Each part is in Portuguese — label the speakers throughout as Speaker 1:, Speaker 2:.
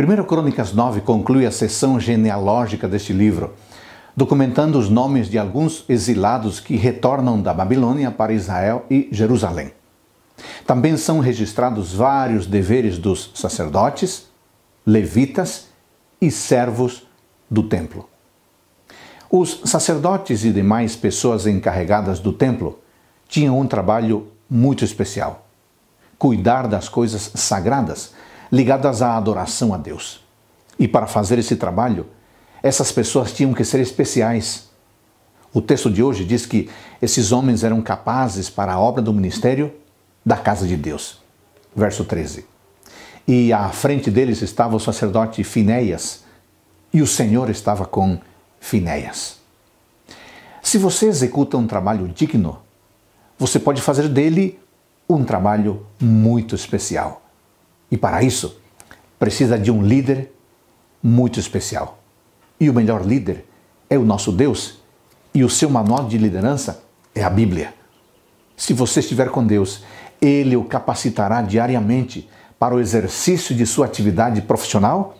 Speaker 1: 1 Crônicas 9 conclui a seção genealógica deste livro, documentando os nomes de alguns exilados que retornam da Babilônia para Israel e Jerusalém. Também são registrados vários deveres dos sacerdotes, levitas e servos do templo. Os sacerdotes e demais pessoas encarregadas do templo tinham um trabalho muito especial: cuidar das coisas sagradas ligadas à adoração a Deus. E para fazer esse trabalho, essas pessoas tinham que ser especiais. O texto de hoje diz que esses homens eram capazes para a obra do ministério da casa de Deus. Verso 13. E à frente deles estava o sacerdote Finéias, e o Senhor estava com Finéias. Se você executa um trabalho digno, você pode fazer dele um trabalho muito especial. E para isso, precisa de um líder muito especial. E o melhor líder é o nosso Deus, e o seu manual de liderança é a Bíblia. Se você estiver com Deus, Ele o capacitará diariamente para o exercício de sua atividade profissional,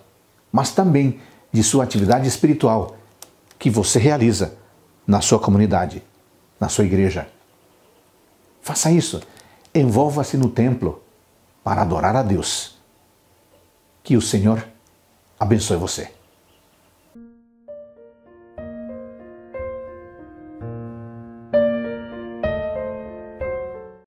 Speaker 1: mas também de sua atividade espiritual que você realiza na sua comunidade, na sua igreja. Faça isso. Envolva-se no templo para adorar a Deus. Que o Senhor abençoe você.